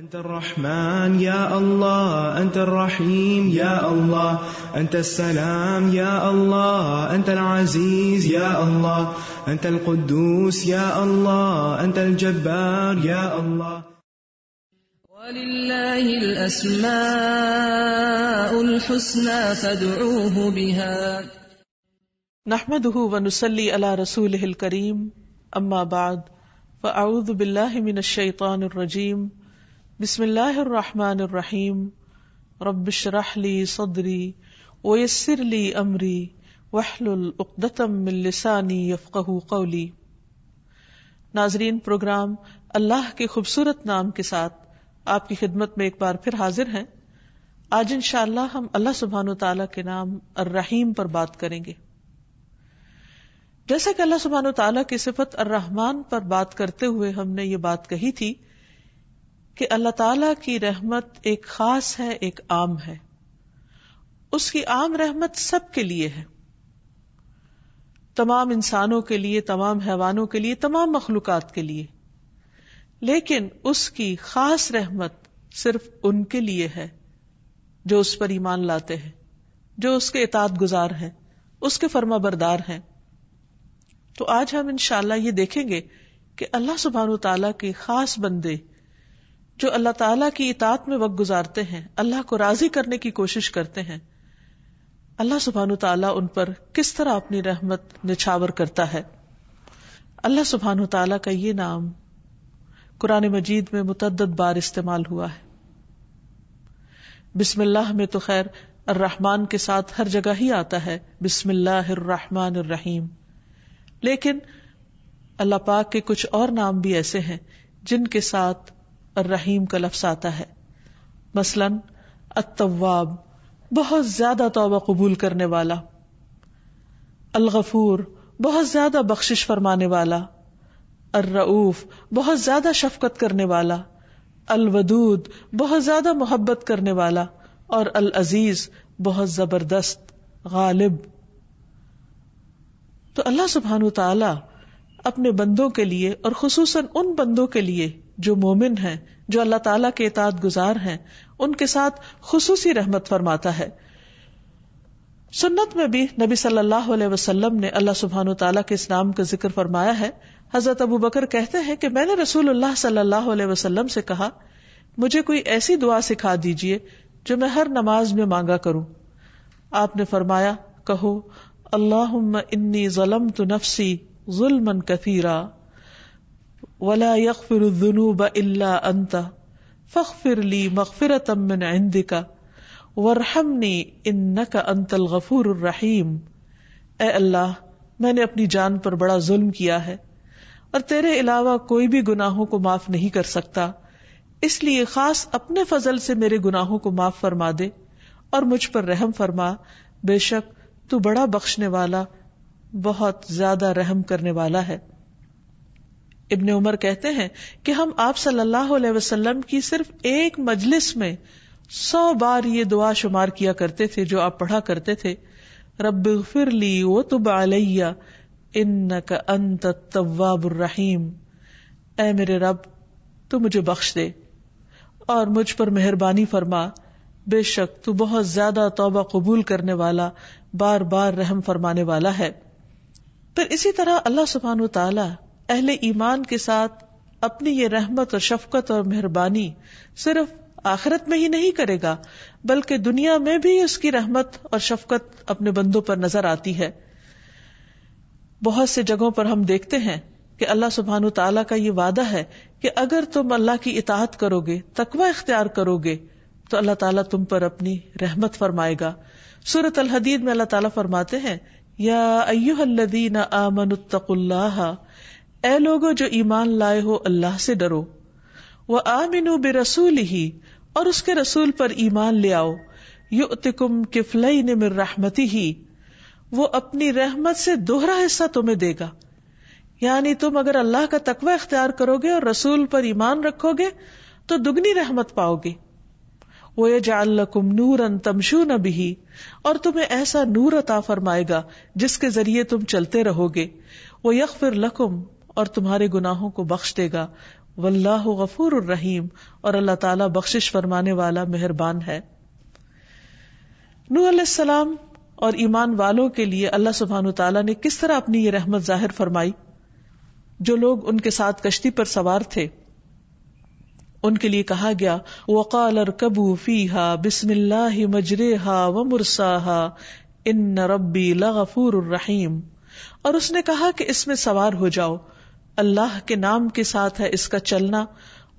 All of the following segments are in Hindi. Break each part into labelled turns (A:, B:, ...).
A: أنت الرحمن يا الله أنت الرحيم يا الله أنت السلام يا الله أنت العزيز يا الله أنت القدوس يا الله أنت الجبار يا الله ولله الأسماء الحسنى فادعوه بها نحمده ونصلي على رسوله الكريم أما بعد فأعوذ بالله من الشيطان الرجيم बिस्मिल्लाहिर्रहमानिर्रहीम रब्बिशरहली सदरी वयसरली अमरी वहलुल उकदतम मिल्लिसानी यफ़क़हू कौली नाजरीन प्रोग्राम अल्लाह के खूबसूरत नाम के साथ आपकी खिदमत में एक बार फिर हाजिर हैं आज इंशाल्लाह हम अल्लाह सुबहान तआला के नाम अर्रहीम पर बात करेंगे जैसा कि अल्लाह सुबहान तआला की सिफत अर्रहमान पर बात करते हुए हमने ये बात कही थी कि अल्लाह ताला की रहमत एक खास है एक आम है उसकी आम रहमत सबके लिए है तमाम इंसानों के लिए तमाम हैवानों के लिए तमाम मखलूक के लिए लेकिन उसकी खास रहमत सिर्फ उनके लिए है जो उस पर ईमान लाते हैं जो उसके इताद गुजार हैं उसके फर्मा बरदार हैं तो आज हम इनशाला देखेंगे कि अल्लाह सुबहान तला के खास बंदे जो अल्लाह ताला की इतात में वक्त गुजारते हैं अल्लाह को राजी करने की कोशिश करते हैं अल्लाह सुबहान तला उन पर किस तरह अपनी रहमत निछावर करता है अल्लाह सुबहान तला का ये नाम कुरान मजीद में मुतद बार इस्तेमाल हुआ है बिस्मिल्लाह में तो खैर अर्रहमान के साथ हर जगह ही आता है बिस्मिल्लाहमान लेकिन अल्लाह पाक के कुछ और नाम भी ऐसे हैं जिनके साथ और रहीम का लफ्स आता है मसलन अतवाब बहुत ज्यादा तोबा कबूल करने वाला अलगफूर बहुत ज्यादा बख्शिश फरमाने वाला अर्रऊफ बहुत ज्यादा शफकत करने वाला अलवदूद बहुत ज्यादा मोहब्बत करने वाला और अल अजीज बहुत जबरदस्त गालिब तो अल्लाह सुबहान तला अपने बंदों के लिए और खसूस उन बंदों के लिए जो मोमिन है जो अल्लाह ताला के इतात गुजार हैं उनके साथ खसूसी रहमत फरमाता है सुन्नत में भी नबी सल्लल्लाहु अलैहि ने अल्लाह सुबहान तला के इस नाम का जिक्र फरमाया है हजरत अबू बकर कहते हैं कि मैंने रसूल सल्लल्लाहु से कहा मुझे कोई ऐसी दुआ सिखा दीजिए जो मैं हर नमाज में मांगा करूं आपने फरमाया कहो अल्लाह इन्नी जलम तो नफसी जुलमन कफीरा वला यकफिर जुनूब अल्ला अंता फखफिर ली मगफिरत मिन इंदिका वरहमनी इन का अंतल गफूर रहीम ए अल्लाह मैंने अपनी जान पर बड़ा जुल्म किया है और तेरे अलावा कोई भी गुनाहों को माफ नहीं कर सकता इसलिए खास अपने फजल से मेरे गुनाहों को माफ फरमा दे और मुझ पर रहम फरमा बेशक तू बड़ा बख्शने वाला बहुत ज्यादा रहम करने वाला है इबन उमर कहते हैं कि हम आप सल्लल्लाहु अलैहि वसल्लम की सिर्फ एक मजलिस में सौ बार ये दुआ शुमार किया करते थे जो आप पढ़ा करते थे रब फिर ली वो तुब अलैया इन का ए मेरे रब तू मुझे बख्श दे और मुझ पर मेहरबानी फरमा बेशक तू बहुत ज्यादा तोबा कबूल करने वाला बार बार रहम फरमाने वाला है फिर इसी तरह अल्लाह सुबहान तला अहले ईमान के साथ अपनी ये रहमत और शफकत और मेहरबानी सिर्फ आखरत में ही नहीं करेगा बल्कि दुनिया में भी उसकी रहमत और शफकत अपने बंदों पर नजर आती है बहुत से जगहों पर हम देखते हैं कि अल्लाह सुबहान तला का ये वादा है कि अगर तुम अल्लाह की इताहत करोगे तकवा इख्तियार करोगे तो अल्लाह ताला तुम पर अपनी रहमत फरमाएगा सूरत अल हदीद में अल्लाह ताला फरमाते हैं या अयुहदीन आमनुत्तकुल्लाह ए लोगो जो ईमान लाए हो अल्लाह से डरो वह आमिनू बे रसूल ही और उसके रसूल पर ईमान ले आओ युतिकुम किफलई ने मेर रहमती ही वो अपनी रहमत से दोहरा हिस्सा तुम्हें देगा यानी तुम अगर अल्लाह का तकवा इख्तियार करोगे और रसूल पर ईमान रखोगे तो दुगनी रहमत पाओगे वो ये जालकुम नूर अन तमशू न और तुम्हें ऐसा नूर अता फरमाएगा जिसके जरिए तुम चलते रहोगे वो यकफिर लकुम और तुम्हारे गुनाहों को बख्श देगा वल्लाह गफूर रहीम और अल्लाह ताला बख्शिश फरमाने वाला मेहरबान है नू सलाम और ईमान वालों के लिए अल्लाह सुबहान तला ने किस तरह अपनी ये रहमत जाहिर फरमाई जो लोग उनके साथ कश्ती पर सवार थे उनके लिए कहा गया वकाल कबू फीहा बिस्मिल्लाह मजरेहा व मुरसाहा इन रबी लगफूर रहीम और उसने कहा कि इसमें सवार हो जाओ अल्लाह के नाम के साथ है इसका चलना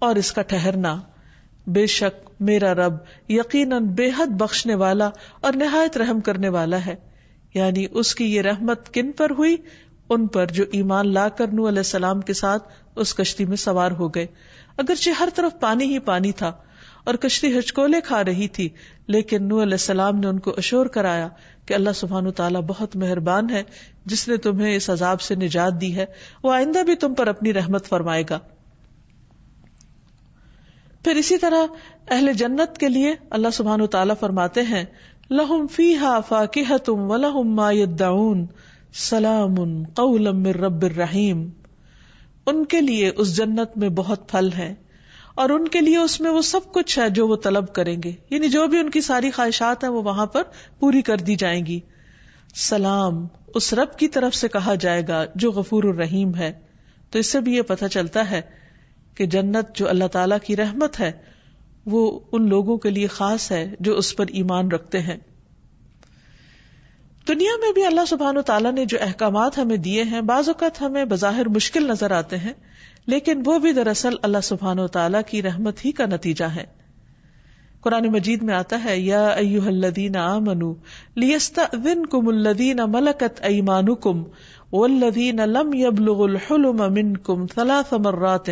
A: और इसका ठहरना बेशक मेरा रब यकीनन बेहद बख्शने वाला और निहायत रहम करने वाला है यानी उसकी ये रहमत किन पर हुई उन पर जो ईमान लाकर नू सलाम के साथ उस कश्ती में सवार हो गए अगरचे हर तरफ पानी ही पानी था और कश्ती हचकोले खा रही थी लेकिन नू सलाम ने उनको अशोर कराया कि अल्लाह सुबहान तला बहुत मेहरबान है जिसने तुम्हें इस अजाब से निजात दी है वो आइंदा भी तुम पर अपनी रहमत फरमाएगा फिर इसी तरह अहल जन्नत के लिए अल्लाह सुबहान तला फरमाते हैं लहुम फी हा फाकिह तुम वलहुम मायदाउन सलाम कौलम रबीम उनके लिए उस जन्नत में बहुत फल हैं और उनके लिए उसमें वो सब कुछ है जो वो तलब करेंगे यानी जो भी उनकी सारी ख्वाहिशात है वो वहां पर पूरी कर दी जाएंगी सलाम उस रब की तरफ से कहा जाएगा जो गफूर रहीम है तो इससे भी ये पता चलता है कि जन्नत जो अल्लाह ताला की रहमत है वो उन लोगों के लिए खास है जो उस पर ईमान रखते हैं दुनिया में भी अल्लाह सुबहान तला ने जो अहकाम हमें दिए हैं बाज़त हमें बज़ाहिर मुश्किल नजर आते हैं لیکن وہ بھی دراصل اللہ سبحان و تعالیٰ کی رحمت ہی کا نتیجہ ہے قرآن مجید میں آتا ہے یا ایو الدین آمنو لیستا ون کم الدین ملکت ایمان کم والذین لم یبلغ الحلم منکم ثلاث مرات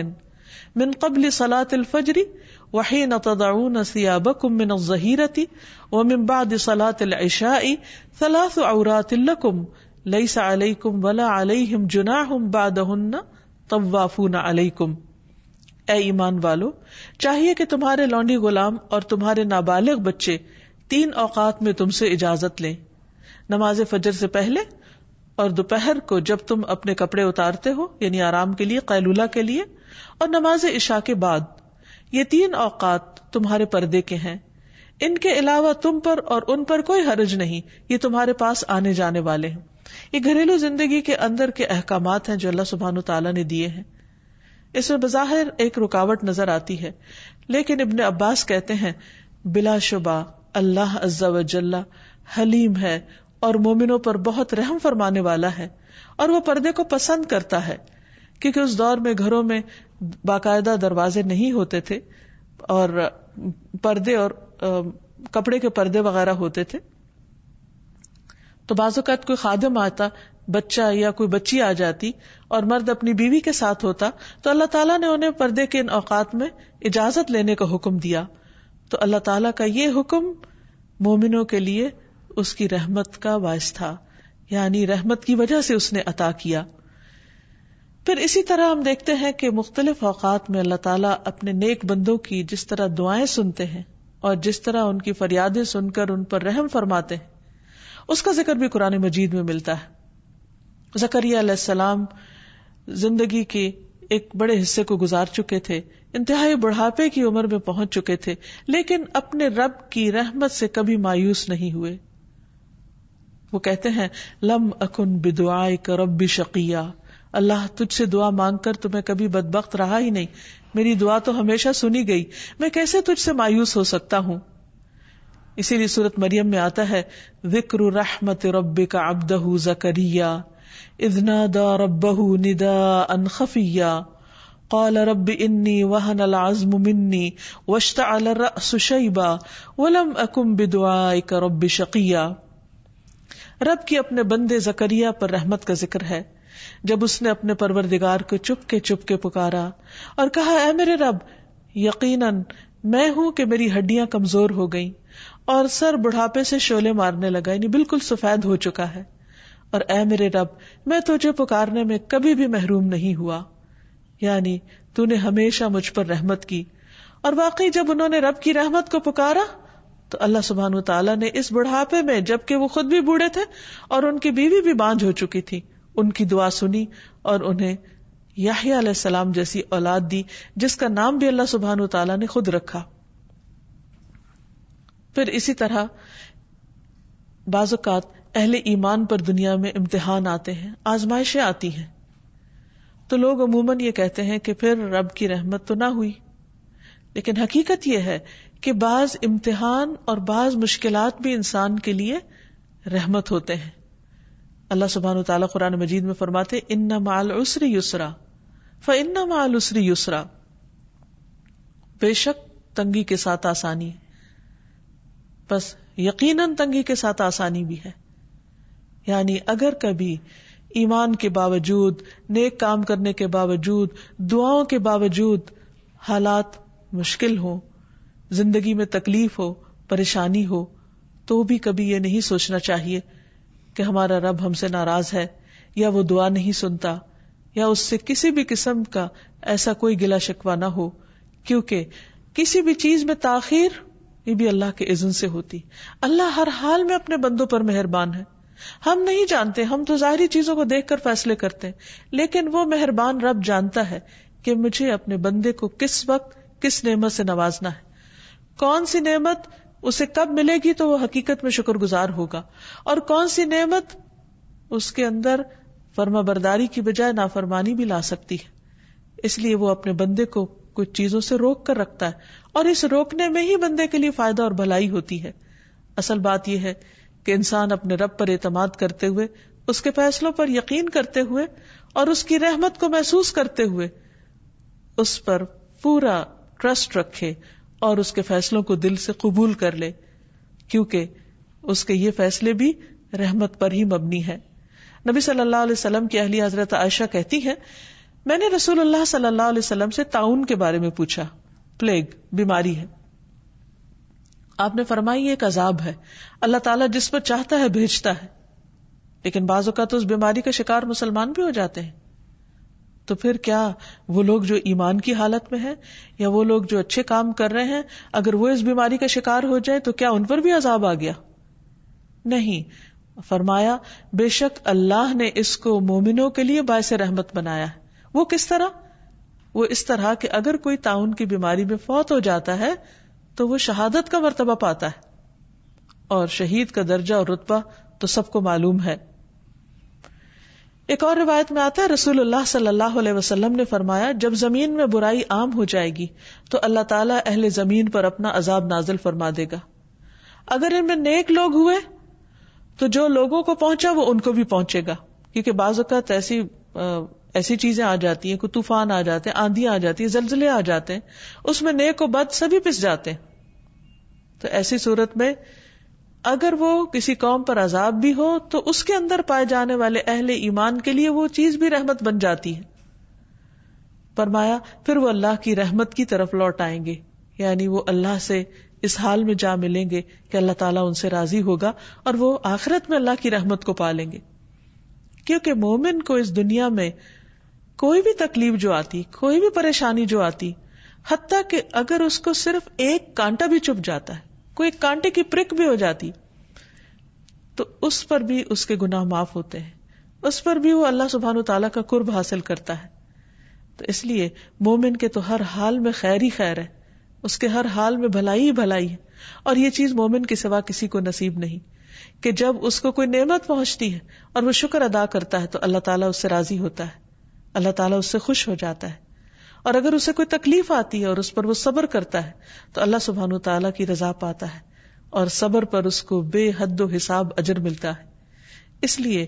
A: من قبل صلاة الفجر وحین تضعون ثیابکم من الظہیرت ومن بعد صلاة العشاء ثلاث عورات لکم لیس علیکم ولا علیہم جناہم بعدہن तवाफून अलैकुम ए ईमान वालो चाहिए कि तुम्हारे लौंडी गुलाम और तुम्हारे नाबालिग बच्चे तीन औकात में तुमसे इजाजत लें नमाज फजर से पहले और दोपहर को जब तुम अपने कपड़े उतारते हो यानी आराम के लिए कैलूला के लिए और नमाज इशा के बाद ये तीन औकात तुम्हारे पर्दे के हैं इनके अलावा तुम पर और उन पर कोई हर्ज नहीं ये तुम्हारे पास आने जाने वाले हैं ये घरेलू जिंदगी के अंदर के अहकाम हैं जो अल्लाह सुबहान तला ने दिए हैं इसमें बज़ाहिर एक रुकावट नजर आती है लेकिन इबन अब्बास कहते हैं बिलाशुबा अल्लाह अज्जा हलीम है और मोमिनों पर बहुत रहम फरमाने वाला है और वह पर्दे को पसंद करता है क्योंकि उस दौर में घरों में बाकायदा दरवाजे नहीं होते थे और पर्दे और कपड़े के पर्दे वगैरह होते थे तो बाजुकात कोई खादम आता बच्चा या कोई बच्ची आ जाती और मर्द अपनी बीवी के साथ होता तो अल्लाह ताला ने उन्हें पर्दे के इन औकात में इजाजत लेने का हुक्म दिया तो अल्लाह ताला का ये हुक्म मोमिनों के लिए उसकी रहमत का वायस था यानी रहमत की वजह से उसने अता किया फिर इसी तरह हम देखते हैं कि मुख्तलिफ अवकात में अल्लाह ताला अपने नेक बंदों की जिस तरह दुआएं सुनते हैं और जिस तरह उनकी फरियादें सुनकर उन पर रहम फरमाते हैं उसका जिक्र भी कुरान मजीद में मिलता है जकरिया जिंदगी के एक बड़े हिस्से को गुजार चुके थे इंतहाई बुढ़ापे की उम्र में पहुंच चुके थे लेकिन अपने रब की रहमत से कभी मायूस नहीं हुए वो कहते हैं लम अकुन बिदुआए करबी शकिया अल्लाह तुझसे दुआ मांगकर तुम्हें तो कभी बदबक रहा ही नहीं मेरी दुआ तो हमेशा सुनी गई मैं कैसे तुझसे मायूस हो सकता हूं इसीलिए सूरत मरियम में आता है जिक्र रहमत रब का अब्दहू जकरिया इजनादा रबहू निदा अन खफिया قال رب إني وهن العزم مني واشتعل الرأس شيبا ولم أكن بدعائك رب شقيا रब की अपने बंदे जकरिया पर रहमत का जिक्र है जब उसने अपने परवरदिगार को चुपके चुपके पुकारा और कहा ऐ मेरे रब यकीनन मैं हूं कि मेरी हड्डियां कमजोर हो गईं और सर बुढ़ापे से शोले मारने लगा यानी बिल्कुल सफेद हो चुका है और ए मेरे रब मैं तुझे पुकारने में कभी भी महरूम नहीं हुआ यानी तूने हमेशा मुझ पर रहमत की और वाकई जब उन्होंने रब की रहमत को पुकारा तो अल्लाह सुबहान तला ने इस बुढ़ापे में जबकि वो खुद भी बूढ़े थे और उनकी बीवी भी बांझ हो चुकी थी उनकी दुआ सुनी और उन्हें याहिया सलाम जैसी औलाद दी जिसका नाम भी अल्लाह सुबहान तला ने खुद रखा फिर इसी तरह बाजुकात अहले ईमान पर दुनिया में इम्तिहान आते हैं आजमाइशें आती हैं तो लोग अमूमन ये कहते हैं कि फिर रब की रहमत तो ना हुई लेकिन हकीकत यह है कि बाज इम्तिहान और बाज मुश्किल भी इंसान के लिए रहमत होते हैं अल्लाह सुबहान तला कुरान मजीद में फरमाते इन्ना माल उसरी युसरा फ इन्ना माल उसरी युसरा बेशक तंगी के साथ आसानी बस यकीन तंगी के साथ आसानी भी है यानी अगर कभी ईमान के बावजूद नेक काम करने के बावजूद दुआओं के बावजूद हालात मुश्किल हो जिंदगी में तकलीफ हो परेशानी हो तो भी कभी यह नहीं सोचना चाहिए कि हमारा रब हमसे नाराज है या वो दुआ नहीं सुनता या उससे किसी भी किस्म का ऐसा कोई गिला शिकवा ना हो क्योंकि किसी भी चीज में ताखिर ये भी अल्लाह के इज्जत से होती अल्लाह हर हाल में अपने बंदों पर मेहरबान है हम नहीं जानते हम तो जाहिर चीजों को देखकर फैसले करते हैं लेकिन वो मेहरबान रब जानता है कि मुझे अपने बंदे को किस वक्त किस नेमत से नवाजना है कौन सी नेमत उसे कब मिलेगी तो वो हकीकत में शुक्रगुजार होगा और कौन सी नेमत उसके अंदर फर्माबरदारी की बजाय नाफरमानी भी ला सकती है इसलिए वो अपने बंदे को कुछ चीजों से रोक कर रखता है और इस रोकने में ही बंदे के लिए फायदा और भलाई होती है असल बात यह है कि इंसान अपने रब पर एतम करते हुए उसके फैसलों पर यकीन करते हुए और उसकी रहमत को महसूस करते हुए उस पर पूरा ट्रस्ट रखे और उसके फैसलों को दिल से कबूल कर ले क्योंकि उसके ये फैसले भी रहमत पर ही मबनी है नबी सल्लल्लाहु अलैहि की अहली हजरत आयशा कहती है मैंने रसूलुल्लाह सल्लल्लाहु अलैहि वसल्लम से ताउन के बारे में पूछा प्लेग बीमारी है आपने फरमाई एक अजाब है अल्लाह ताला जिस पर चाहता है भेजता है लेकिन बाजू का तो उस बीमारी का शिकार मुसलमान भी हो जाते हैं तो फिर क्या वो लोग जो ईमान की हालत में है या वो लोग जो अच्छे काम कर रहे हैं अगर वो इस बीमारी का शिकार हो जाए तो क्या उन पर भी अजाब आ गया नहीं फरमाया बेशक अल्लाह ने इसको मोमिनों के लिए बायस रहमत बनाया है वो किस तरह वो इस तरह कि अगर कोई ताउन की बीमारी में फौत हो जाता है तो वो शहादत का मरतबा पाता है और शहीद का दर्जा और रुतबा तो सबको मालूम है एक और रिवायत में आता है रसूलुल्लाह सल्लल्लाहु अलैहि वसल्लम ने फरमाया जब जमीन में बुराई आम हो जाएगी तो अल्लाह ताला अहले जमीन पर अपना अजाब नाजिल फरमा देगा अगर इनमें नेक लोग हुए तो जो लोगों को पहुंचा वो उनको भी पहुंचेगा क्योंकि बाजत ऐसी ऐसी चीजें आ जाती है कोई तूफान आ जाते हैं आंधियां आ जाती है जलजले आ जाते हैं उसमें नेक और बद सभी पिस जाते हैं तो ऐसी सूरत में अगर वो किसी कौम पर अजाब भी हो तो उसके अंदर पाए जाने वाले अहल ईमान के लिए वो चीज भी रहमत बन जाती है फरमाया फिर वो अल्लाह की रहमत की तरफ लौट आएंगे यानी वो अल्लाह से इस हाल में जा मिलेंगे कि अल्लाह ताला उनसे राजी होगा और वो आखिरत में अल्लाह की रहमत को पालेंगे क्योंकि मोमिन को इस दुनिया में कोई भी तकलीफ जो आती कोई भी परेशानी जो आती हती कि अगर उसको सिर्फ एक कांटा भी चुप जाता है कोई कांटे की प्रिक भी हो जाती तो उस पर भी उसके गुनाह माफ होते हैं उस पर भी वो अल्लाह सुबहान तला का कुर्ब हासिल करता है तो इसलिए मोमिन के तो हर हाल में खैर ही खैर है उसके हर हाल में भलाई ही भलाई है और ये चीज मोमिन के सिवा किसी को नसीब नहीं कि जब उसको कोई नेमत पहुंचती है और वो शुक्र अदा करता है तो अल्लाह ताला उससे राजी होता है अल्लाह ताला उससे खुश हो जाता है और अगर उसे कोई तकलीफ आती है और उस पर वो सब्र करता है तो अल्लाह सुबहान तला की रजा पाता है और सब्र पर उसको बेहद हिसाब अजर मिलता है इसलिए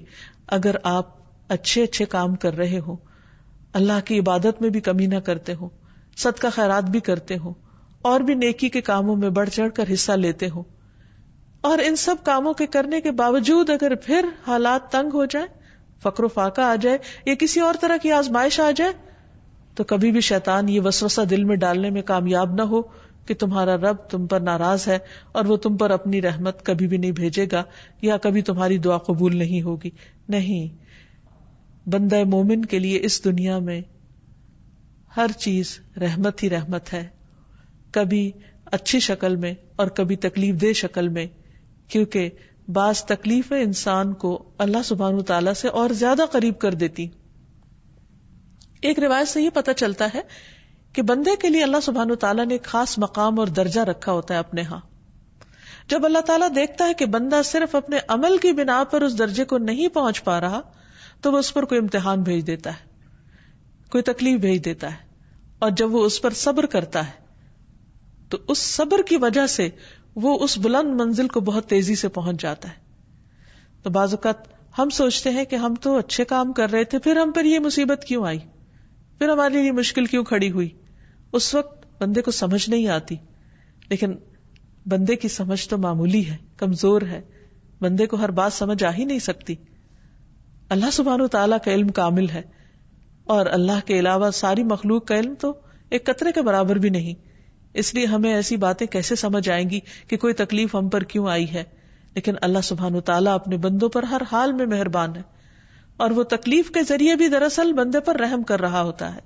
A: अगर आप अच्छे अच्छे काम कर रहे हो अल्लाह की इबादत में भी कमी ना करते हो सद का खैरात भी करते हो और भी नेकी के कामों में बढ़ चढ़ कर हिस्सा लेते हो और इन सब कामों के करने के बावजूद अगर फिर हालात तंग हो जाए फक्र फाका आ जाए या किसी और तरह की आजमाइश आ जाए तो कभी भी शैतान ये वसवसा दिल में डालने में कामयाब ना हो कि तुम्हारा रब तुम पर नाराज है और वो तुम पर अपनी रहमत कभी भी नहीं भेजेगा या कभी तुम्हारी दुआ कबूल नहीं होगी नहीं बंद मोमिन के लिए इस दुनिया में हर चीज रहमत ही रहमत है कभी अच्छी शक्ल में और कभी तकलीफ दे शक्ल में क्योंकि बास तकलीफें इंसान को अल्लाह सुबहान तला से और ज्यादा करीब कर देती एक रिवायत से ये पता चलता है कि बंदे के लिए अल्लाह सुबहान तला ने खास मकाम और दर्जा रखा होता है अपने यहां जब अल्लाह तला देखता है कि बंदा सिर्फ अपने अमल की बिना पर उस दर्जे को नहीं पहुंच पा रहा तो वह उस पर कोई इम्तिहान भेज देता है कोई तकलीफ भेज देता है और जब वो उस पर सब्र करता है तो उस सब्र की वजह से वो उस बुलंद मंजिल को बहुत तेजी से पहुंच जाता है तो बाजुकात हम सोचते हैं कि हम तो अच्छे काम कर रहे थे फिर हम पर यह मुसीबत क्यों आई फिर हमारे लिए मुश्किल क्यों खड़ी हुई उस वक्त बंदे को समझ नहीं आती लेकिन बंदे की समझ तो मामूली है कमजोर है बंदे को हर बात समझ आ ही नहीं सकती अल्लाह सुबहान तला का इल्म कामिल है और अल्लाह के अलावा सारी मखलूक का इल्म तो एक कतरे के बराबर भी नहीं इसलिए हमें ऐसी बातें कैसे समझ आएंगी कि कोई तकलीफ हम पर क्यों आई है लेकिन अल्लाह सुबहान तला अपने बंदों पर हर हाल में मेहरबान है और वो तकलीफ के जरिए भी दरअसल बंदे पर रहम कर रहा होता है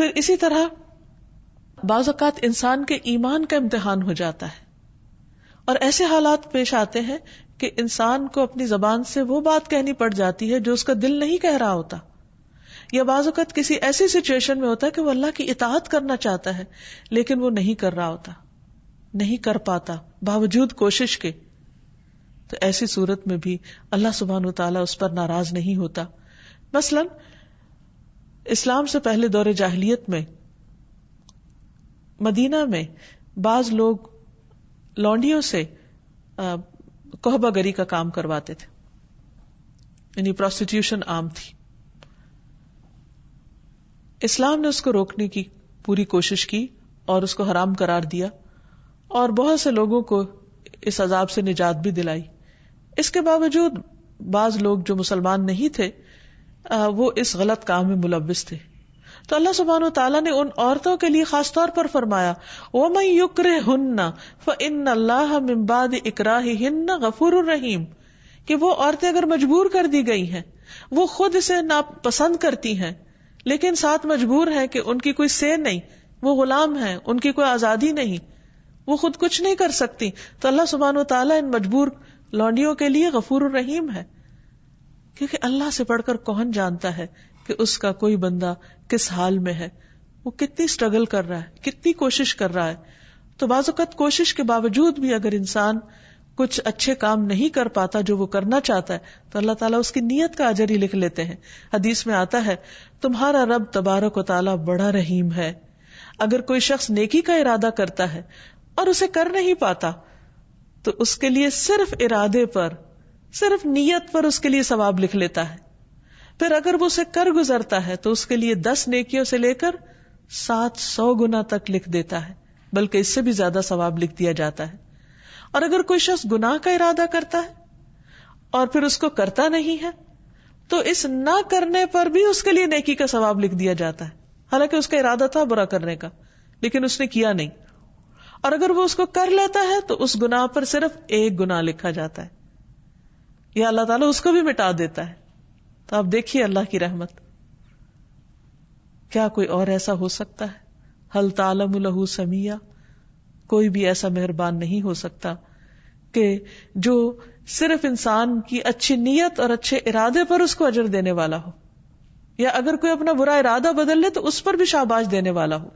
A: फिर इसी तरह बाजात इंसान के ईमान का इम्तिहान हो जाता है और ऐसे हालात पेश आते हैं कि इंसान को अपनी जबान से वो बात कहनी पड़ जाती है जो उसका दिल नहीं कह रहा होता या बाजुकत किसी ऐसी सिचुएशन में होता है कि वो अल्लाह की इताहत करना चाहता है लेकिन वो नहीं कर रहा होता नहीं कर पाता बावजूद कोशिश के तो ऐसी सूरत में भी अल्लाह सुबहान तला उस पर नाराज नहीं होता मसलन इस्लाम से पहले दौरे जाहलीत में मदीना में बाज लोग लौंडियों से कोहबागरी का काम करवाते थे यानी प्रोस्टिट्यूशन आम थी इस्लाम ने उसको रोकने की पूरी कोशिश की और उसको हराम करार दिया और बहुत से लोगों को इस अजाब से निजात भी दिलाई इसके बावजूद बाज लोग जो मुसलमान नहीं थे वो इस गलत काम में मुलविस थे तो अल्लाह सुबहान तला ने उन औरतों के लिए खास तौर पर फरमाया वो मैं युक्र हन्ना फ हिन्न गफुर रहीम की वो औरतें अगर मजबूर कर दी गई है वो खुद इसे नापसंद करती हैं लेकिन साथ मजबूर है कि उनकी कोई से नहीं वो गुलाम है उनकी कोई आजादी नहीं वो खुद कुछ नहीं कर सकती तो अल्लाह सुबहान तला इन मजबूर लौंडियों के लिए गफूर रहीम है क्योंकि अल्लाह से पढ़कर कौन जानता है कि उसका कोई बंदा किस हाल में है वो कितनी स्ट्रगल कर रहा है कितनी कोशिश कर रहा है तो बाजत कोशिश के बावजूद भी अगर इंसान कुछ अच्छे काम नहीं कर पाता जो वो करना चाहता है तो अल्लाह ताला उसकी नीयत का अजर ही लिख लेते हैं हदीस में आता है तुम्हारा रब तबारक ताला बड़ा रहीम है अगर कोई शख्स नेकी का इरादा करता है और उसे कर नहीं पाता तो उसके लिए सिर्फ इरादे पर सिर्फ नीयत पर उसके लिए सवाब लिख लेता है फिर अगर वो उसे कर गुजरता है तो उसके लिए दस नेकियों से लेकर सात सौ गुना तक लिख देता है बल्कि इससे भी ज्यादा सवाब लिख दिया जाता है और अगर कोई शख्स गुनाह का इरादा करता है और फिर उसको करता नहीं है तो इस ना करने पर भी उसके लिए नेकी का सवाब लिख दिया जाता है हालांकि उसका इरादा था बुरा करने का लेकिन उसने किया नहीं और अगर वो उसको कर लेता है तो उस गुनाह पर सिर्फ एक गुनाह लिखा जाता है या अल्लाह ताला उसको भी मिटा देता है तो आप देखिए अल्लाह की रहमत क्या कोई और ऐसा हो सकता है हल तालम समिया कोई भी ऐसा मेहरबान नहीं हो सकता के जो सिर्फ इंसान की अच्छी नीयत और अच्छे इरादे पर उसको अजर देने वाला हो या अगर कोई अपना बुरा इरादा बदल ले तो उस पर भी शाबाश देने वाला हो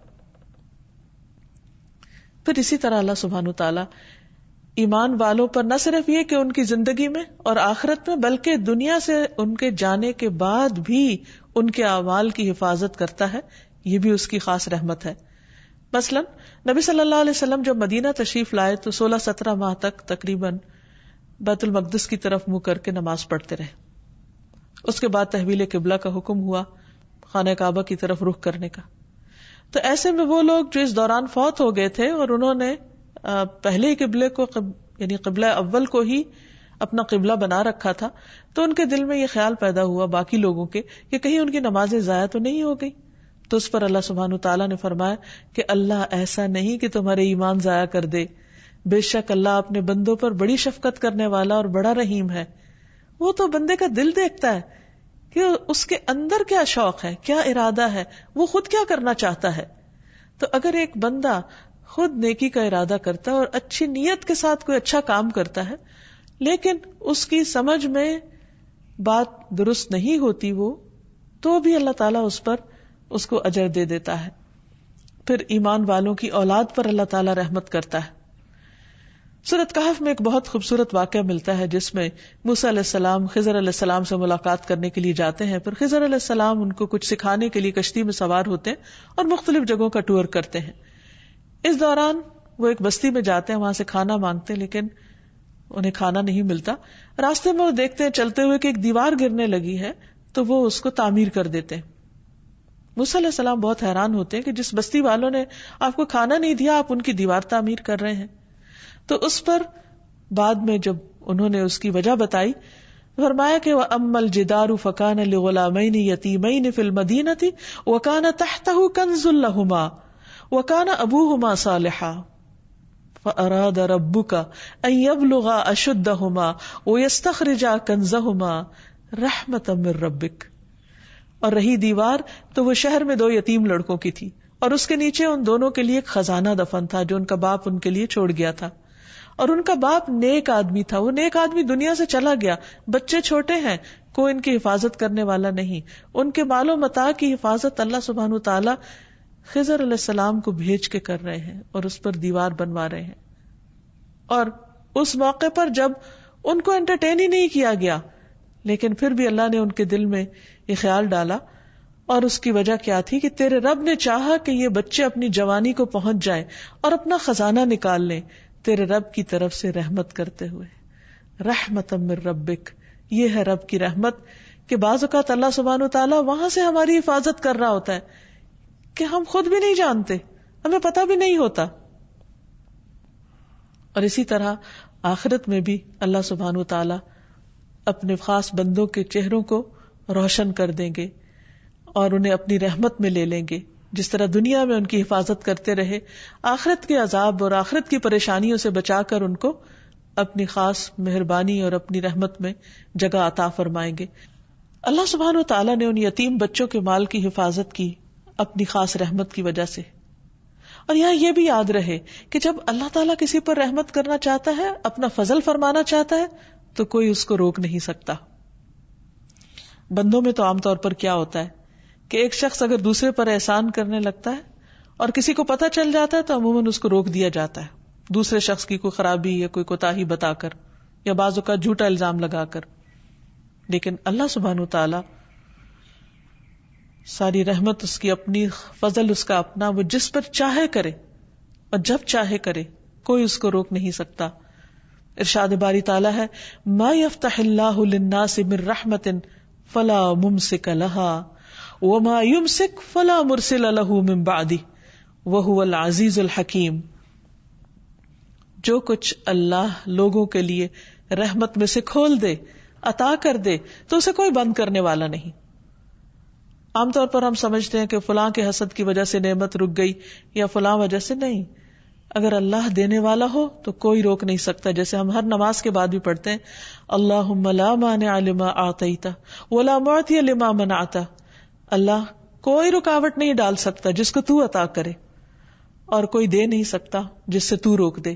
A: फिर इसी तरह अल्लाह सुबहानु ताला ईमान वालों पर न सिर्फ ये कि उनकी जिंदगी में और आखिरत में बल्कि दुनिया से उनके जाने के बाद भी उनके अवाल की हिफाजत करता है ये भी उसकी खास रहमत है मसलन नबी सल्लल्लाहु अलैहि वसल्लम जब मदीना तशरीफ लाए तो सोलह सत्रह माह तक तकरीबन बैतुल मकदस की तरफ मुंह करके नमाज पढ़ते रहे उसके बाद तहवील किबला का हुक्म हुआ खाना काबा की तरफ रुख करने का तो ऐसे में वो लोग जो इस दौरान फौत हो गए थे और उन्होंने पहले ही किबले को यानी किबला अव्वल को ही अपना किबला बना रखा था तो उनके दिल में ये ख्याल पैदा हुआ बाकी लोगों के कि कहीं उनकी नमाजें ज़ाया तो नहीं हो गई तो उस पर अल्लाह सुबहान तला ने फरमाया कि अल्लाह ऐसा नहीं कि तुम्हारे ईमान जया कर दे बेशक अल्लाह अपने बंदों पर बड़ी शफकत करने वाला और बड़ा रहीम है वो तो बंदे का दिल देखता है कि उसके अंदर क्या शौक है क्या इरादा है वो खुद क्या करना चाहता है तो अगर एक बंदा खुद नेकी का इरादा करता है और अच्छी नीयत के साथ कोई अच्छा काम करता है लेकिन उसकी समझ में बात दुरुस्त नहीं होती वो तो भी अल्लाह ताला उस पर उसको अजर दे देता है फिर ईमान वालों की औलाद पर अल्लाह ताला रहमत करता है सूरत कहफ में एक बहुत खूबसूरत वाक़ मिलता है जिसमें मूसा खिजर सलाम से मुलाकात करने के लिए जाते हैं पर खिजर सलाम उनको कुछ सिखाने के लिए कश्ती में सवार होते हैं और मुख्तलिफ जगहों का टूर करते हैं इस दौरान वो एक बस्ती में जाते हैं वहां से खाना मांगते हैं लेकिन उन्हें खाना नहीं मिलता रास्ते में वो देखते हैं चलते हुए कि एक दीवार गिरने लगी है तो वो उसको तामीर कर देते हैं मुसलम बहुत हैरान होते हैं कि जिस बस्ती वालों ने आपको खाना नहीं दिया आप उनकी दीवार तमीर कर रहे हैं तो उस पर बाद में जब उन्होंने उसकी वजह बताई फरमाया कि वह अम्मल जिदारू फकान गुलामईन यतीमईन फिल मदीना थी वकाना तहत कंजुल्लहुमा वकाना अबू हुमा सालहा फराद रब्बू का अयबलुगा अशुद्ध हुमा वस्तखरिजा कंजहुमा रहमत रबिक और रही दीवार तो वो शहर में दो यतीम लड़कों की थी और उसके नीचे उन दोनों के लिए एक खजाना दफन था जो उनका बाप उनके लिए छोड़ गया था और उनका बाप नेक आदमी था वो नेक आदमी दुनिया से चला गया बच्चे छोटे हैं कोई इनकी हिफाजत करने वाला नहीं उनके मालो मता की हिफाजत अल्लाह सुबहान तला खिजर सलाम को भेज के कर रहे हैं और उस पर दीवार बनवा रहे हैं और उस मौके पर जब उनको एंटरटेन ही नहीं किया गया लेकिन फिर भी अल्लाह ने उनके दिल में ये ख्याल डाला और उसकी वजह क्या थी कि तेरे रब ने चाहा कि ये बच्चे अपनी जवानी को पहुंच जाए और अपना खजाना निकाल लें तेरे रब की तरफ से रहमत करते हुए रहमत अमिर रबिक ये है रब की रहमत कि बाज़ात अल्लाह सुबहान तला वहां से हमारी हिफाजत कर रहा होता है कि हम खुद भी नहीं जानते हमें पता भी नहीं होता और इसी तरह आखिरत में भी अल्लाह सुबहान तला अपने खास बंदों के चेहरों को रोशन कर देंगे और उन्हें अपनी रहमत में ले लेंगे जिस तरह दुनिया में उनकी हिफाजत करते रहे आखिरत के अजाब और आखिरत की परेशानियों से बचाकर उनको अपनी खास मेहरबानी और अपनी रहमत में जगह अता फरमाएंगे अल्लाह सुबहान तला ने उन यतीम बच्चों के माल की हिफाजत की अपनी खास रहमत की वजह से और यहां यह भी याद रहे कि जब अल्लाह तला किसी पर रहमत करना चाहता है अपना फजल फरमाना चाहता है तो कोई उसको रोक नहीं सकता बंदों में तो आमतौर पर क्या होता है कि एक शख्स अगर दूसरे पर एहसान करने लगता है और किसी को पता चल जाता है तो अमूमन उसको रोक दिया जाता है दूसरे शख्स की कोई खराबी या कोई कोताही बताकर या बाजू का झूठा इल्जाम लगाकर लेकिन अल्लाह सुबहान तला सारी रहमत उसकी अपनी फजल उसका अपना वो जिस पर चाहे करे और जब चाहे करे कोई उसको रोक नहीं सकता इर्शाद बारी ताला है मा यफ्ताह से मिर रहमतिन फला मुमसिक लहा वमा युमसिक फला मुरसिल लहू मिम्बादी वहुअल उल हकीम जो कुछ अल्लाह लोगों के लिए रहमत में से खोल दे अता कर दे तो उसे कोई बंद करने वाला नहीं आमतौर पर हम समझते हैं कि फलां के हसद की वजह से नमत रुक गई या फलां वजह से नहीं अगर अल्लाह देने वाला हो तो कोई रोक नहीं सकता जैसे हम हर नमाज के बाद भी पढ़ते हैं अल्लाह मान आलिमा आता वला मोत लिमा मन आता अल्लाह कोई रुकावट नहीं डाल सकता जिसको तू अता करे और कोई दे नहीं सकता जिससे तू रोक दे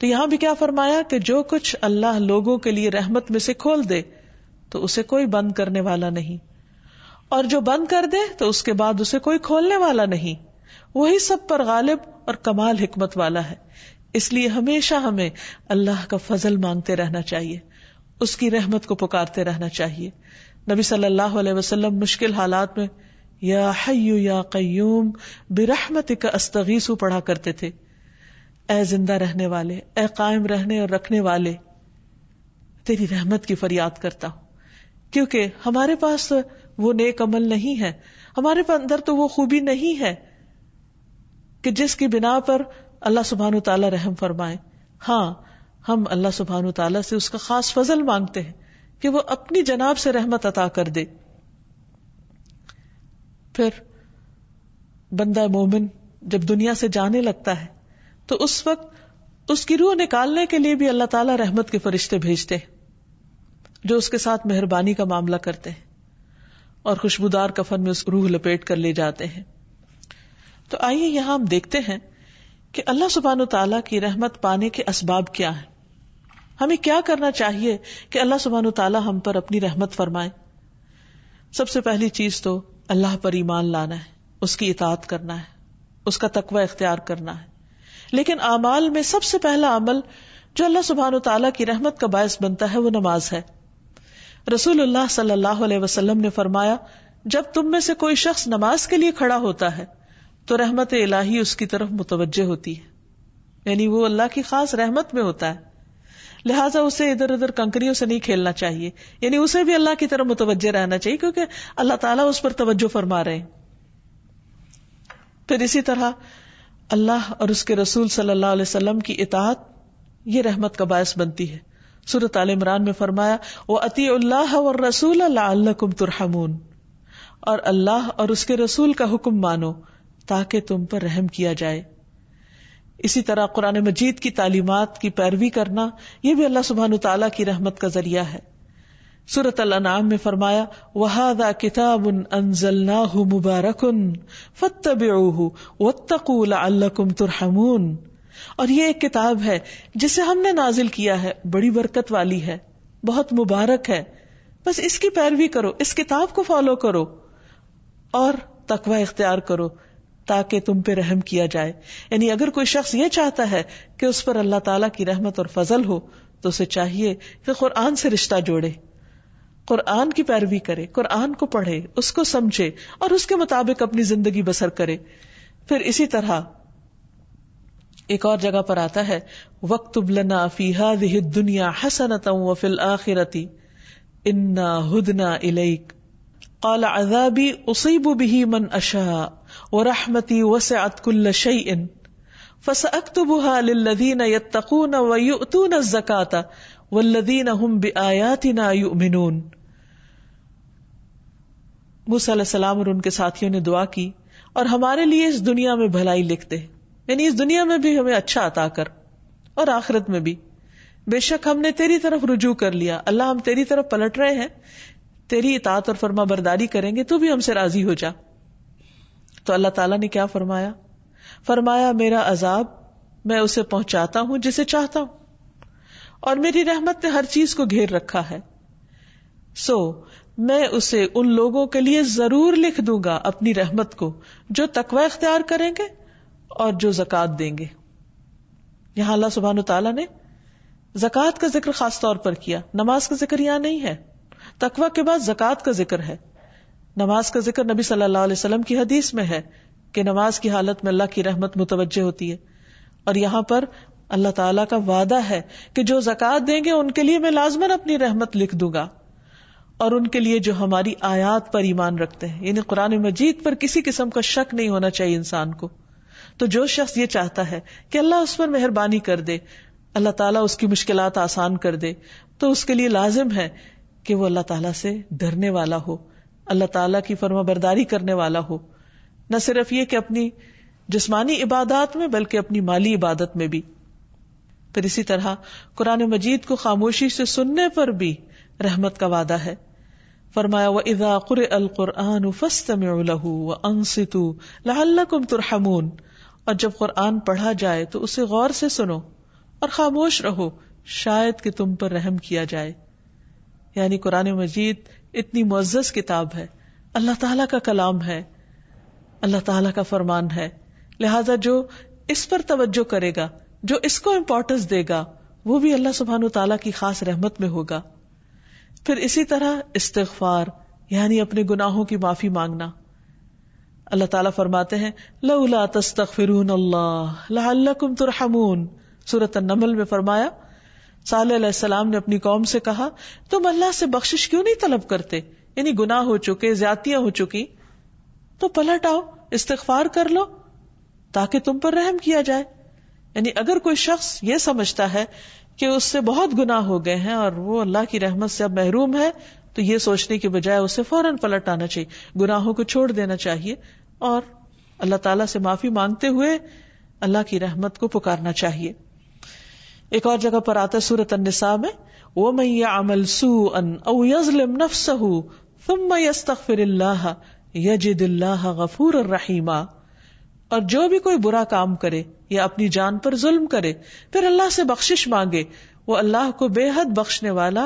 A: तो यहां भी क्या फरमाया कि जो कुछ अल्लाह लोगों के लिए रहमत में से खोल दे तो उसे कोई बंद करने वाला नहीं और जो बंद कर दे तो उसके बाद उसे कोई खोलने वाला नहीं वही सब पर गालिब और कमाल हिकमत वाला है इसलिए हमेशा हमें अल्लाह का फजल मांगते रहना चाहिए उसकी रहमत को पुकारते रहना चाहिए नबी सल्लल्लाहु अलैहि वसल्लम मुश्किल हालात में या हय्यू या कय्यूम बिरहमत अस्तगीसु पढ़ा करते थे ए जिंदा रहने वाले ए कायम रहने और रखने वाले तेरी रहमत की फरियाद करता हूं क्योंकि हमारे पास वो नेक अमल नहीं है हमारे अंदर तो वो खूबी नहीं है कि जिसकी बिना पर अल्लाह सुबहान तला रहम फरमाए हाँ हम अल्लाह सुबहान तला से उसका खास फजल मांगते हैं कि वो अपनी जनाब से रहमत अता कर दे फिर बंदा मोमिन जब दुनिया से जाने लगता है तो उस वक्त उसकी रूह निकालने के लिए भी अल्लाह ताला रहमत के फरिश्ते भेजते हैं जो उसके साथ मेहरबानी का मामला करते हैं और खुशबूदार कफन में उस रूह लपेट कर ले जाते हैं तो आइए यहां हम देखते हैं कि अल्लाह सुबहान तला की रहमत पाने के असबाब क्या है हमें क्या करना चाहिए कि अल्लाह सुबहान तला हम पर अपनी रहमत फरमाए सबसे पहली चीज तो अल्लाह पर ईमान लाना है उसकी इतात करना है उसका तकवा इख्तियार करना है लेकिन अमाल में सबसे पहला अमल जो अल्लाह सुबहान तला की रहमत का बायस बनता है वह नमाज है रसूलुल्लाह सल्लल्लाहु अलैहि ने फरमाया जब तुम में से कोई शख्स नमाज के लिए खड़ा होता है तो रहमत इलाही उसकी तरफ मुतवजह होती है यानी वो अल्लाह की खास रहमत में होता है लिहाजा उसे इधर उधर कंकरियों से नहीं खेलना चाहिए यानी उसे भी अल्लाह की तरफ मुतवजह रहना चाहिए क्योंकि अल्लाह ताला उस पर तवज्जो फरमा रहे हैं फिर इसी तरह अल्लाह और उसके रसूल सल्लल्लाहु अलैहि वसल्लम की इतात ये रहमत का बायस बनती है सूरत आल इमरान में फरमाया वो अति अल्लाह और रसूल अल्लाह तुरहमून और अल्लाह और उसके रसूल का हुक्म मानो ताकि तुम पर रहम किया जाए इसी तरह कुरान मजीद की तालीमत की पैरवी करना यह भी अल्लाह सुबहान तला की रहमत का जरिया है सूरत नाम में फरमाया वहादा किताब अनजलना मुबारक फतबेकुम तुरहमून और ये एक किताब है जिसे हमने नाजिल किया है बड़ी बरकत वाली है बहुत मुबारक है बस इसकी पैरवी करो इस किताब को फॉलो करो और तकवा इख्तियार करो ताकि तुम पे रहम किया जाए यानी अगर कोई शख्स ये चाहता है कि उस पर अल्लाह ताला की रहमत और फजल हो तो उसे चाहिए कि कुरान से रिश्ता जोड़े कुरान की पैरवी करे कुरान को पढ़े उसको समझे और उसके मुताबिक अपनी जिंदगी बसर करे फिर इसी तरह एक और जगह पर आता है वक्त उबलना फीहा दुनिया हसनत आखिरती इन्ना हदना इलेक कौला अजाबी उसीबु बिही मन अशा वरहमती वसअत कुल्ल शैइन फसअक्तुबुहा लिल्लदीन यत्तकून व युतून ज़काता वल्लदीन हुम बिआयातिना युमिनून मूसा सलाम और उनके साथियों ने दुआ की और हमारे लिए इस दुनिया में भलाई लिखते यानी इस दुनिया में भी हमें अच्छा अता कर और आखिरत में भी बेशक हमने तेरी तरफ रुजू कर लिया अल्लाह हम तेरी तरफ पलट रहे हैं तेरी इतात और फर्मा बरदारी करेंगे तू भी हमसे राजी हो जा तो अल्लाह ताला ने क्या फरमाया फरमाया मेरा अजाब मैं उसे पहुंचाता हूं जिसे चाहता हूं और मेरी रहमत ने हर चीज को घेर रखा है सो मैं उसे उन लोगों के लिए जरूर लिख दूंगा अपनी रहमत को जो तकवा इख्तियार करेंगे और जो जक़ात देंगे यहां अल्लाह सुबहान तला ने जक़ात का जिक्र खास तौर पर किया नमाज का जिक्र यहां नहीं है तकवा के बाद जक़ात का जिक्र है नमाज का जिक्र नबी सल्लल्लाहु अलैहि वसल्लम की हदीस में है कि नमाज की हालत में अल्लाह की रहमत मुतवजह होती है और यहाँ पर अल्लाह ताला का वादा है कि जो जक़ात देंगे उनके लिए मैं लाजमन अपनी रहमत लिख दूंगा और उनके लिए जो हमारी आयात पर ईमान रखते हैं यानी कुरान मजीद पर किसी किस्म का शक नहीं होना चाहिए इंसान को तो जो शख्स ये चाहता है कि अल्लाह उस पर मेहरबानी कर दे अल्लाह ताला उसकी मुश्किलात आसान कर दे तो उसके लिए लाजिम है कि वो अल्लाह ताला से डरने वाला हो अल्लाह ताला की फर्मा बरदारी करने वाला हो न सिर्फ ये कि अपनी जिस्मानी इबादत में बल्कि अपनी माली इबादत में भी फिर इसी तरह कुरान मजीद को खामोशी से सुनने पर भी रहमत का वादा है फरमाया व इदा कुर अल व अंसितु तुरहमून और जब कुरान पढ़ा जाए तो उसे गौर से सुनो और खामोश रहो शायद कि तुम पर रहम किया जाए यानी कुरान मजीद इतनी मुआज़ किताब है अल्लाह ताला का कलाम है अल्लाह ताला का फरमान है लिहाजा जो इस पर तवज्जो करेगा जो इसको इम्पोर्टेंस देगा वो भी अल्लाह सुबहान तला की खास रहमत में होगा फिर इसी तरह इस्तफार यानी अपने गुनाहों की माफी मांगना अल्लाह ताला फरमाते हैं लउला तस्तफिरून अल्लाह तुरहमून सूरत नमल में फरमाया साल सलाम ने अपनी कौम से कहा तुम अल्लाह से बख्शिश क्यों नहीं तलब करते यानी गुनाह हो चुके ज्यादतियां हो चुकी तो पलट आओ इस्तार कर लो ताकि तुम पर रहम किया जाए यानी अगर कोई शख्स ये समझता है कि उससे बहुत गुनाह हो गए हैं और वो अल्लाह की रहमत से अब महरूम है तो ये सोचने के बजाय उसे फौरन पलट आना चाहिए गुनाहों को छोड़ देना चाहिए और अल्लाह ताला से माफी मांगते हुए अल्लाह की रहमत को पुकारना चाहिए एक और जगह पर आता है सूरत में वो मैया अमल सू अन तुम यस्तफिर यजिदिल्लाह गफूर रहीमा और जो भी कोई बुरा काम करे या अपनी जान पर जुल्म करे फिर अल्लाह से बख्शिश मांगे वो अल्लाह को बेहद बख्शने वाला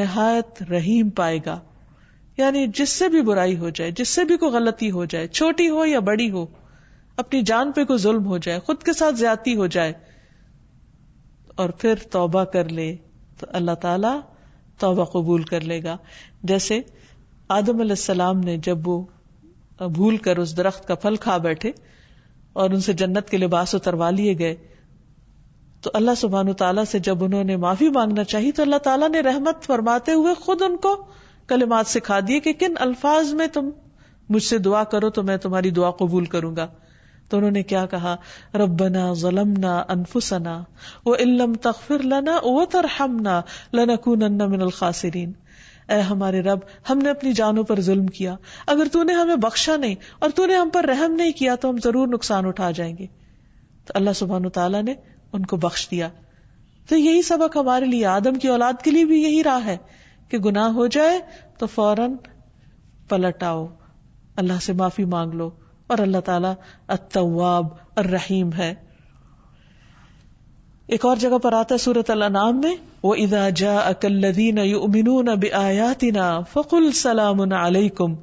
A: नहायत रहीम पाएगा यानी जिससे भी बुराई हो जाए जिससे भी कोई गलती हो जाए छोटी हो या बड़ी हो अपनी जान पे कोई जुल्म हो जाए खुद के साथ ज्यादा हो जाए और फिर तोबा कर ले तो अल्लाह ताला तौबा कबूल कर लेगा जैसे आदम सलाम ने जब वो भूल कर उस दरख्त का फल खा बैठे और उनसे जन्नत के लिबास उतरवा लिए गए तो अल्लाह सुबहान तला से जब उन्होंने माफी मांगना चाहिए तो अल्लाह तला ने रहमत फरमाते हुए खुद उनको कलिमात सिखा दिए कि किन अल्फाज में तुम मुझसे दुआ करो तो मैं तुम्हारी दुआ कबूल करूंगा तो उन्होंने क्या कहा रबना ना अनफुसना वो इलम तखफिर लना व तरहमना लनकूनन्ना मिनल खासिरीन ए हमारे रब हमने अपनी जानों पर जुल्म किया अगर तूने हमें बख्शा नहीं और तूने हम पर रहम नहीं किया तो हम जरूर नुकसान उठा जाएंगे तो अल्लाह सुबहान तला ने उनको बख्श दिया तो यही सबक हमारे लिए आदम की औलाद के लिए भी यही राह है कि गुनाह हो जाए तो फौरन पलट आओ अल्लाह से माफी मांग लो और अल्लाह ताला अतवाब और रहीम है एक और जगह पर आता है सूरत अल में वो इदा जा अकल्लदीन युमिनून बिआयातिना फकुल सलामुन अलैकुम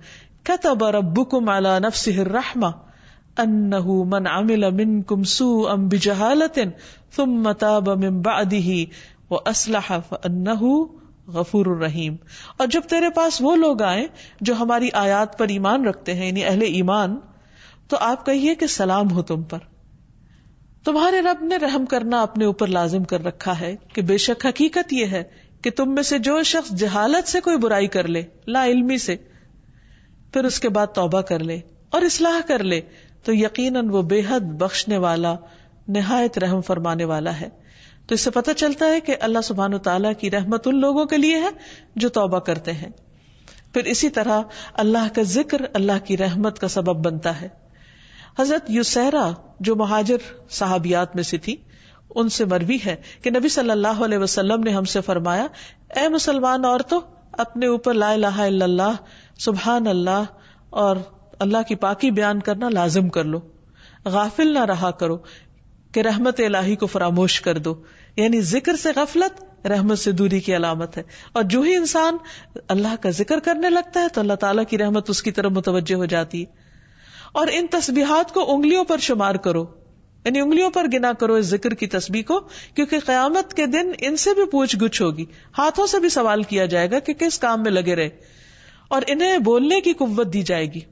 A: कतब रब्बुकुम अला नफ्सिहिर रहमा अन्नहु मन अमिल मिनकुम सूअन बिजहालतिन थुम्म ताब मिन बअदिहि व अस्लह फअन्नहु गफूर रहीम और जब तेरे पास वो लोग आए जो हमारी आयात पर ईमान रखते हैं यानी अहले ईमान तो आप कहिए कि सलाम हो तुम पर तुम्हारे रब ने रहम करना अपने ऊपर लाजिम कर रखा है कि बेशक हकीकत यह है कि तुम में से जो शख्स जहालत से कोई बुराई कर ले ला इल्मी से फिर उसके बाद तौबा कर ले और इस्लाह कर ले तो यकीनन वो बेहद बख्शने वाला निहायत रहम फरमाने वाला है तो इससे पता चलता है कि अल्लाह सुबहान तला की रहमत उन लोगों के लिए है जो तौबा करते हैं फिर इसी तरह अल्लाह का जिक्र अल्लाह की रहमत का सबब बनता है हजरत युसैरा जो महाजर साहबियात में से थी उनसे मरवी है कि नबी सल्लल्लाहु अलैहि वसल्लम ने हमसे फरमाया ए मुसलमान औरतों अपने ऊपर ला लाह इल्लल्लाह सुबहान अल्लाह और अल्लाह की पाकी बयान करना लाजिम कर लो गाफिल ना रहा करो कि रहमत इलाही को फरामोश कर दो यानी जिक्र से गफलत रहमत से दूरी की अलामत है और जो ही इंसान अल्लाह का जिक्र करने लगता है तो अल्लाह ताला की रहमत उसकी तरफ मुतवजह हो जाती है और इन तस्बीहात को उंगलियों पर शुमार करो यानी उंगलियों पर गिना करो इस जिक्र की तस्बी को क्योंकि क्यामत के दिन इनसे भी पूछ गुछ होगी हाथों से भी सवाल किया जाएगा कि किस काम में लगे रहे और इन्हें बोलने की कुत दी जाएगी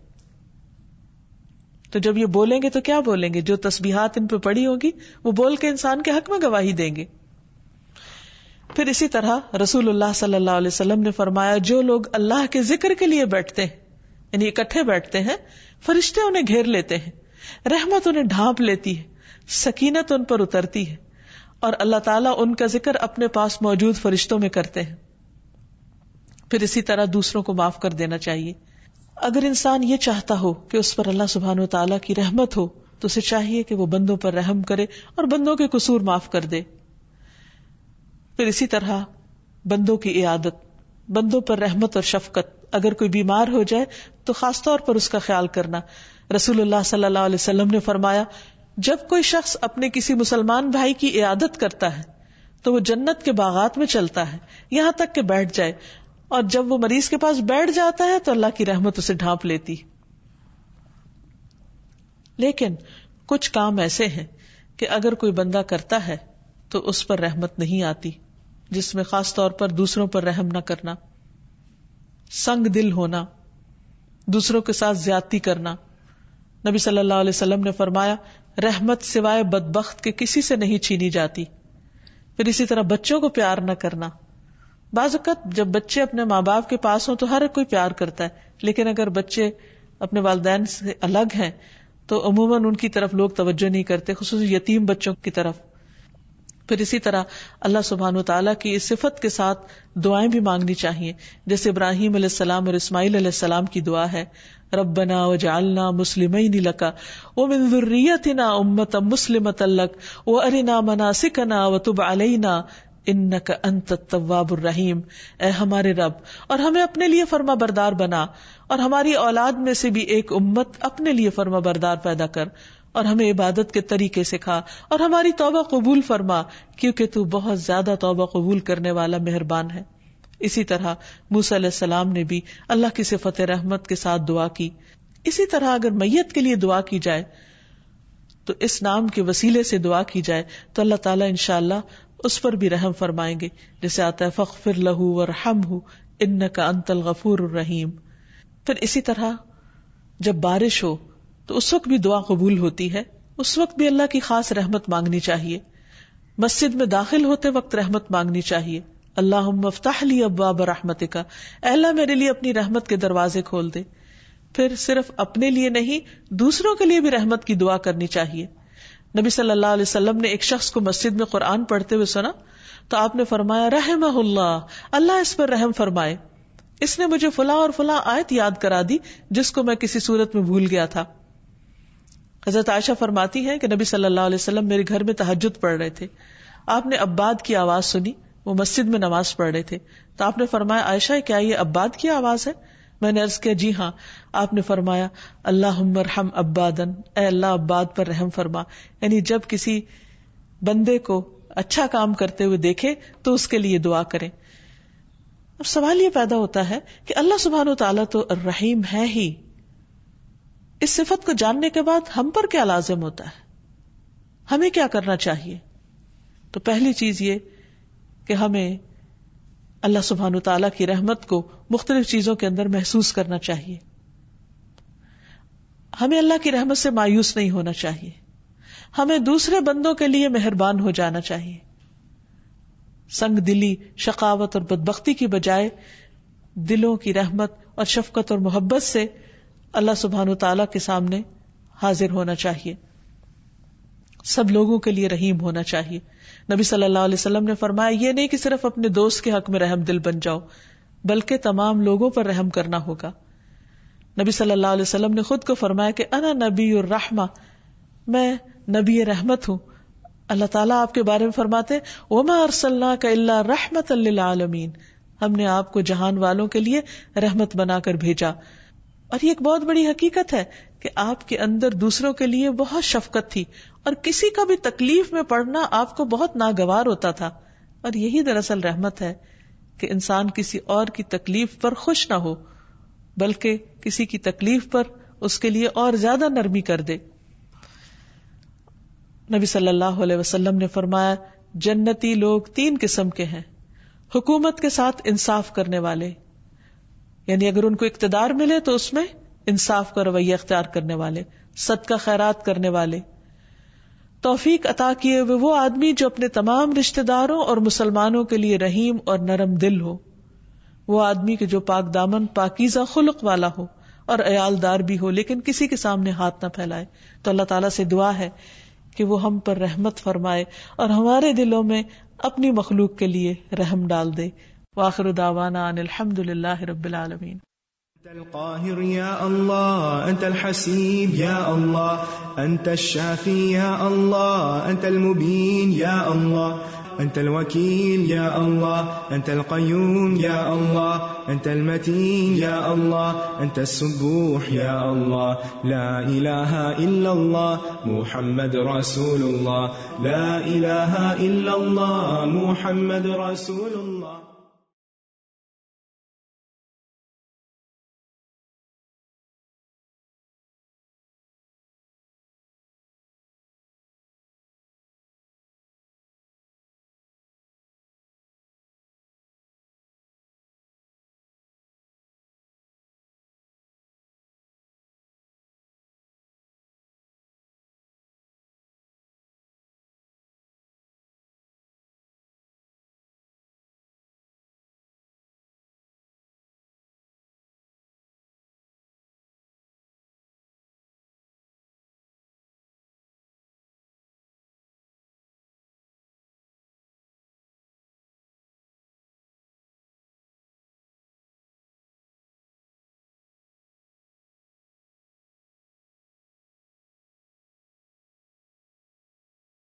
A: तो जब ये बोलेंगे तो क्या बोलेंगे जो तस्बीहात इन पर पड़ी होगी वो बोल के इंसान के हक में गवाही देंगे फिर इसी तरह रसूल सल्लाह ने फरमाया जो लोग अल्लाह के जिक्र के लिए बैठते हैं यानी इकट्ठे बैठते हैं फरिश्ते उन्हें घेर लेते हैं रहमत उन्हें ढांप लेती है सकीनत उन पर उतरती है और अल्लाह ताला उनका जिक्र अपने पास मौजूद फरिश्तों में करते हैं फिर इसी तरह दूसरों को माफ कर देना चाहिए अगर इंसान ये चाहता हो कि उस पर अल्लाह सुबहान तला की रहमत हो तो उसे चाहिए कि वो बंदों पर रहम करे और बंदों के कसूर माफ कर दे फिर इसी तरह बंदों की इयादत बंदों पर रहमत और शफकत अगर कोई बीमार हो जाए तो खासतौर पर उसका ख्याल करना रसूलुल्लाह सल्लल्लाहु अलैहि वसल्लम ने फरमाया जब कोई शख्स अपने किसी मुसलमान भाई की इयादत करता है तो वो जन्नत के बागात में चलता है यहां तक के बैठ जाए और जब वो मरीज के पास बैठ जाता है तो अल्लाह की रहमत उसे ढांप लेती लेकिन कुछ काम ऐसे हैं कि अगर कोई बंदा करता है तो उस पर रहमत नहीं आती जिसमें खास तौर पर दूसरों पर रहम न करना संग दिल होना दूसरों के साथ ज्यादती करना नबी सल्लल्लाहु अलैहि वसल्लम ने फरमाया रहमत सिवाय बदबख्त के किसी से नहीं छीनी जाती फिर इसी तरह बच्चों को प्यार ना करना बाजत जब बच्चे अपने माँ बाप के पास हो तो हर कोई प्यार करता है लेकिन अगर बच्चे अपने वालदेन से अलग हैं तो अमूमन उनकी तरफ लोग तवज्जो नहीं करते खसूस यतीम बच्चों की तरफ फिर इसी तरह अल्लाह सुबहान तला की इस सिफत के साथ दुआएं भी मांगनी चाहिए जैसे इब्राहिम सलाम और इसमाइल सलाम की दुआ है रबना व जालना मुस्लिम लका ओ मिनरियतना उम्मत मुस्लिम तल्लक ओ अरिना मनासिकना व तुब अलना इन अंत तवाबुररहीम ए हमारे रब और हमें अपने लिए फर्मा बरदार बना और हमारी औलाद में से भी एक उम्मत अपने लिए फर्मा बरदार पैदा कर और हमें इबादत के तरीके सिखा और हमारी तौबा कबूल फरमा क्योंकि तू बहुत ज्यादा तौबा कबूल करने वाला मेहरबान है इसी तरह मूसलाम ने भी अल्लाह की सिफत रहमत के साथ दुआ की इसी तरह अगर मैयत के लिए दुआ की जाए तो इस नाम के वसीले से दुआ की जाए तो अल्लाह ताला इनशाला उस पर भी रहम फरमाएंगे जैसे आता है फ़िर लहू और हम हु इन का अंतल गफूर रहीम फिर इसी तरह जब बारिश हो तो उस वक्त भी दुआ कबूल होती है उस वक्त भी अल्लाह की खास रहमत मांगनी चाहिए मस्जिद में दाखिल होते वक्त रहमत मांगनी चाहिए अल्लाह मफ्ताहली अब्बाब रहमत का अहला मेरे लिए अपनी रहमत के दरवाजे खोल दे फिर सिर्फ अपने लिए नहीं दूसरों के लिए भी रहमत की दुआ करनी चाहिए नबी सल्लल्लाहु अलैहि वसल्लम ने एक शख्स को मस्जिद में कुरान पढ़ते हुए सुना तो आपने फरमाया रहमहुल्ला अल्लाह इस पर रहम फरमाए इसने मुझे फुला और फुला आयत याद करा दी जिसको मैं किसी सूरत में भूल गया था हजरत आयशा फरमाती है कि नबी सल्लल्लाहु अलैहि वसल्लम मेरे घर में तहजद पढ़ रहे थे आपने अब्बाद की आवाज सुनी वो मस्जिद में नमाज पढ़ रहे थे तो आपने फरमाया आयशा क्या ये अब्बाद की आवाज है मैंने अर्ज किया जी हाँ आपने फरमाया अल्लाह हम अब्बादन ए अल्लाह अब्बाद पर रहम फरमा यानी जब किसी बंदे को अच्छा काम करते हुए देखे तो उसके लिए दुआ करें अब सवाल ये पैदा होता है कि अल्लाह सुबहान तला तो रहीम है ही इस सिफत को जानने के बाद हम पर क्या लाजिम होता है हमें क्या करना चाहिए तो पहली चीज ये कि हमें अल्लाह सुबहान तला की रहमत को मुख्तलिफ चीजों के अंदर महसूस करना चाहिए हमें अल्लाह की रहमत से मायूस नहीं होना चाहिए हमें दूसरे बंदों के लिए मेहरबान हो जाना चाहिए संग दिली शकावत और बदबकती की बजाय दिलों की रहमत और शफकत और मोहब्बत से अल्लाह सुबहान तला के सामने हाजिर होना चाहिए सब लोगों के लिए रहीम होना चाहिए नबी सल्लल्लाहु अलैहि वसल्लम ने फरमाया ये नहीं कि सिर्फ अपने दोस्त के हक में रहम दिल बन जाओ बल्कि तमाम लोगों पर रहम करना होगा नबी सल्लल्लाहु अलैहि वसल्लम ने खुद को फरमाया कि अना नबी और रहमा मैं नबी रहमत हूँ अल्लाह ताला आपके बारे में फरमाते ओमा अरसल्ला का इल्ला रहमत आलमीन हमने आपको जहान वालों के लिए रहमत बनाकर भेजा और ये एक बहुत बड़ी हकीकत है कि आपके अंदर दूसरों के लिए बहुत शफकत थी और किसी का भी तकलीफ में पड़ना आपको बहुत नागवार होता था और यही दरअसल रहमत है कि इंसान किसी और की तकलीफ पर खुश ना हो बल्कि किसी की तकलीफ पर उसके लिए और ज्यादा नरमी कर दे नबी सल्लल्लाहु अलैहि वसल्लम ने फरमाया जन्नती लोग तीन किस्म के हैं हुकूमत के साथ इंसाफ करने वाले यानी अगर उनको इकतदार मिले तो उसमें इंसाफ का रवैया अख्तियार करने वाले सदका खैरात करने वाले तोफीक अता किए हुए वो आदमी जो अपने तमाम रिश्तेदारों और मुसलमानों के लिए रहीम और नरम दिल हो वो आदमी के जो पाक दामन पाकिजा खुलक वाला हो और अयालदार भी हो लेकिन किसी के सामने हाथ ना फैलाए तो अल्लाह ताला से दुआ है कि वो हम पर रहमत फरमाए और हमारे दिलों में अपनी मखलूक के लिए रहम डाल दे واخر دعوانا ان الحمد لله رب العالمين أنت القاهر يا الله أنت الحسيب يا الله أنت الشافي يا الله أنت المبين يا الله أنت الوكيل يا الله أنت القيوم يا الله أنت المتين يا الله أنت السبوح يا الله لا إله إلا الله محمد رسول الله لا إله إلا الله محمد رسول الله